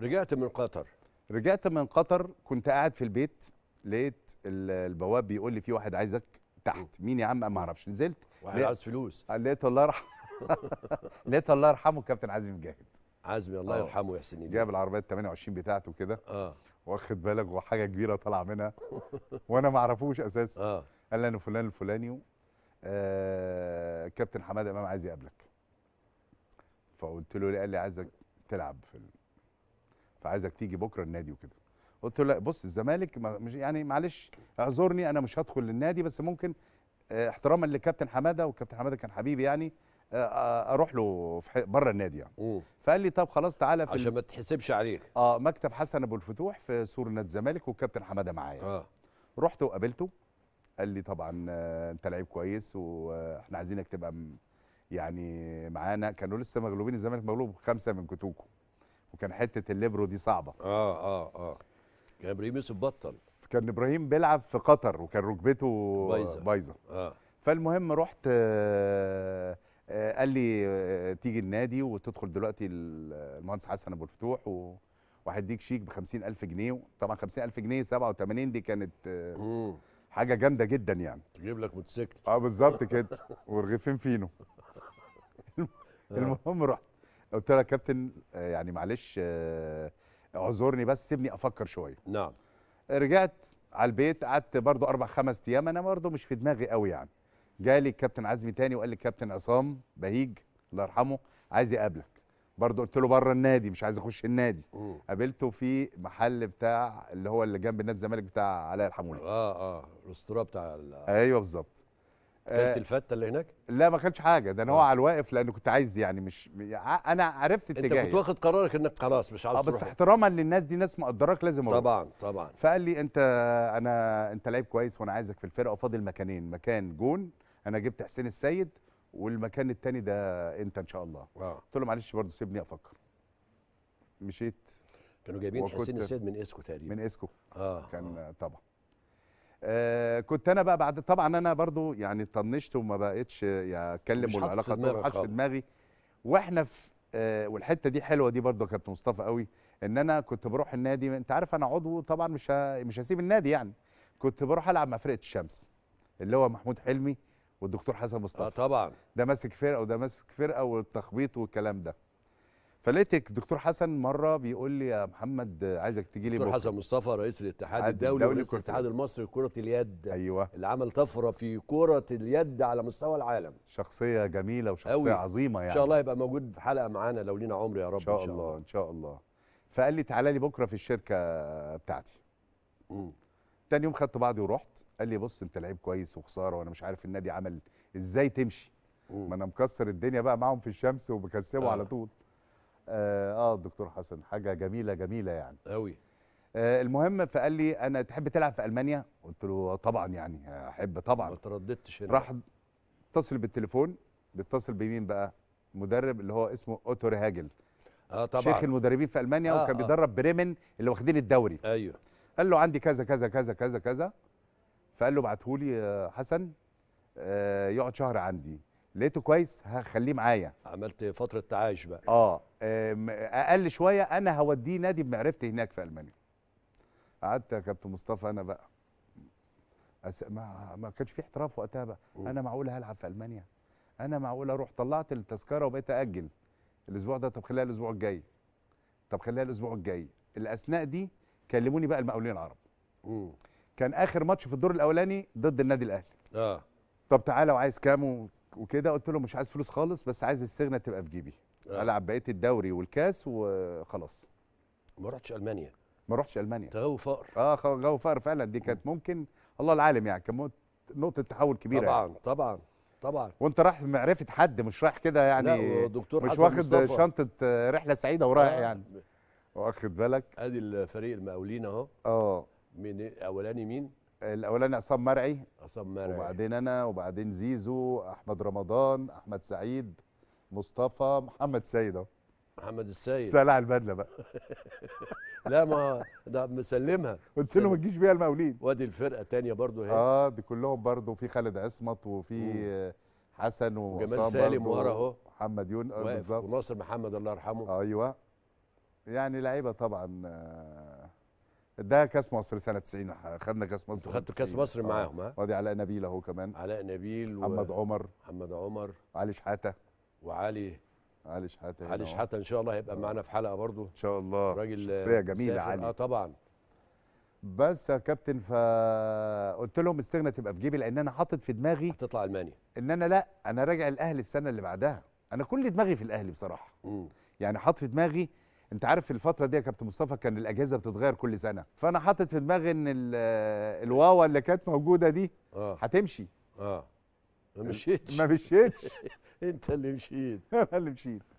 رجعت من قطر رجعت من قطر كنت قاعد في البيت لقيت البواب بيقول لي في واحد عايزك تحت مين يا عم ما اعرفش نزلت واحد عايز فلوس آه، لقيت الله يرحمه لقيت الله يرحمه كابتن عزمي مجاهد عزمي الله آه. يرحمه يا حسين جاب العربيه 28 بتاعته كده اه واخد بالك وحاجه كبيره طالعه منها وانا ما اعرفوش اساسا اه قال لي انا فلان الفلاني آه كابتن حماده امام عايز يقابلك فقلت له ليه قال لي عايزك تلعب في فعايزك تيجي بكره النادي وكده قلت له لا بص الزمالك مش يعني معلش اعذرني انا مش هدخل للنادي بس ممكن آه، احتراما لكابتن حماده وكابتن حماده كان حبيبي يعني آه، آه، اروح له بره النادي يعني مم. فقال لي طب خلاص تعالى في عشان ما تحسبش عليك اه مكتب حسن ابو الفتوح في سور نادي الزمالك وكابتن حماده معايا آه. رحت وقابلته قال لي طبعا انت لعيب كويس واحنا عايزينك تبقى يعني معانا كانوا لسه مغلوبين الزمالك مغلوب خمسه من كتوكو وكان حته الليبرو دي صعبه اه اه اه كان ابراهيم يوسف بطل كان ابراهيم بيلعب في قطر وكان ركبته بايظه بايظه اه فالمهم رحت آه, آه، قال لي آه، تيجي النادي وتدخل دلوقتي المهندس حسن ابو الفتوح و... وهديك شيك ب 50000 جنيه طبعا 50000 جنيه 87 دي كانت آه، حاجه جامده جدا يعني تجيب لك موتوسيكل اه بالظبط كده ورغيفين فينو المهم رحت قلت لها كابتن آه، يعني معلش آه، اعذرني بس سيبني افكر شويه نعم رجعت على البيت قعدت برضو اربع خمس ايام انا برضو مش في دماغي قوي يعني جالي الكابتن عزمي تاني وقال لي الكابتن عصام بهيج الله يرحمه عايز يقابلك برضه قلت له بره النادي مش عايز اخش النادي أوه. قابلته في محل بتاع اللي هو اللي جنب نادي الزمالك بتاع علاء الحمولي اه اه الاسطوره بتاع ايوه بالظبط كانت آه، الفته اللي هناك؟ لا ما كانش حاجه ده انا هو آه. على الواقف لان كنت عايز يعني مش انا عرفت اتجاهي انت كنت واخد قرارك انك خلاص مش عارف آه، تروح بس احتراما للناس دي ناس مقدراك لازم اروح طبعا طبعا فقال لي انت انا انت لعيب كويس وانا عايزك في الفرقه وفاضل مكانين مكان جون انا جبت حسين السيد والمكان التاني ده انت ان شاء الله آه. قلت له معلش برضه سيبني افكر مشيت كانوا جايبين حسين السيد من اسكو تقريبا من اسكو اه كان طبعا آه، كنت انا بقى بعد طبعا انا برضو يعني طنشت وما بقتش اتكلم والعلاقه دي حاطط في دماغي واحنا في آه والحته دي حلوه دي برضو يا كابتن مصطفى قوي ان انا كنت بروح النادي انت عارف انا عضو طبعا مش مش هسيب النادي يعني كنت بروح العب مع فرقه الشمس اللي هو محمود حلمي والدكتور حسن مصطفى اه طبعا ده ماسك فرقه وده ماسك فرقه والتخبيط والكلام ده فلقيتك دكتور حسن مره بيقول لي يا محمد عايزك تجي لي دكتور بوكي. حسن مصطفى رئيس الاتحاد الدولي رئيس الاتحاد المصري لكره اليد ايوه اللي عمل طفره في كره اليد على مستوى العالم شخصيه جميله وشخصيه أوي. عظيمه يعني ان شاء الله يبقى موجود في حلقه معانا لو لينا عمر يا رب ان شاء, إن شاء الله. الله ان شاء الله فقال لي تعالى لي بكره في الشركه بتاعتي امم تاني يوم خدت بعضي ورحت قال لي بص انت لعيب كويس وخساره وانا مش عارف النادي عمل ازاي تمشي ما انا مكسر الدنيا بقى معاهم في الشمس وبكسبه آه. على طول اه الدكتور آه، حسن حاجه جميله جميله يعني قوي آه المهم فقال لي انا تحب تلعب في المانيا قلت له طبعا يعني احب طبعا ما ترددتش راح اتصل بالتليفون بيتصل بمين بقى مدرب اللي هو اسمه اوتور هاجل اه طبعا شيخ المدربين في المانيا آه وكان آه. بيدرب بريمن اللي واخدين الدوري ايوه قال له عندي كذا كذا كذا كذا كذا فقال له ابعته لي آه، حسن آه، يقعد شهر عندي لقيته كويس هخليه معايا عملت فتره تعايش بقى اه اقل شويه انا هوديه نادي بمعرفتي هناك في المانيا قعدت يا كابتن مصطفى انا بقى أس... ما ما كانش في احتراف وقتها بقى م. انا معقول هلعب في المانيا انا معقول اروح طلعت التذكره وبقيت اجل الاسبوع ده طب خليها الاسبوع الجاي طب خليها الاسبوع الجاي الاثناء دي كلموني بقى المقاولين العرب م. كان اخر ماتش في الدور الاولاني ضد النادي الاهلي اه طب تعالى وعايز كام وكده قلت له مش عايز فلوس خالص بس عايز السجنه تبقى في جيبي آه. العب بقيه الدوري والكاس وخلاص ما رحتش المانيا ما رحتش المانيا غاوي فقر اه غاوي فقر فعلا دي كانت ممكن الله العالم يعني كان نقطه تحول كبيره يعني. طبعا يعني. طبعا طبعا وانت رايح معرفه حد مش رايح كده يعني لا دكتور مش واخد مصطفى. شنطه رحله سعيده ورايح آه. يعني واخد بالك ادي الفريق المقاولين اهو اه من اولاني مين الاولاني عصام مرعي عصام مرعي وبعدين انا وبعدين زيزو احمد رمضان احمد سعيد مصطفى محمد سيد اهو محمد السيد سلع البدله بقى لا ما ده مسلمها قلت له ما تجيش بيها المقاولين وادي الفرقه تانية برضو هي اه دي كلهم برضو في خالد عصمت وفي حسن وجمال سالم ورا اهو محمد يون آه، بالظبط وناصر محمد الله يرحمه ايوه يعني لعيبه طبعا آه، ده كاس مصر سنه 90 خدنا كاس مصر خدتوا كاس مصر معاهم آه. ها وادي علاء نبيل اهو كمان علاء نبيل محمد و... عمر محمد عمر علي شحاته وعلي علي شحاته علي شحاته ان شاء الله هيبقى آه. معانا في حلقه برضه ان شاء الله راجل شخصيه جميله علي يعني. اه طبعا بس يا كابتن فقلت لهم استغنى تبقى في جيبي لان انا حاطط في دماغي هتطلع المانيا ان انا لا انا راجع الاهلي السنه اللي بعدها انا كل دماغي في الاهلي بصراحه م. يعني حاطط في دماغي انت عارف في الفتره دي يا كابتن مصطفى كان الاجهزه بتتغير كل سنه فانا حاطط في دماغي ان الواوا اللي كانت موجوده دي آه. هتمشي اه ما مشيتش ما مشيتش انت اللي مشيت انا اللي مشيت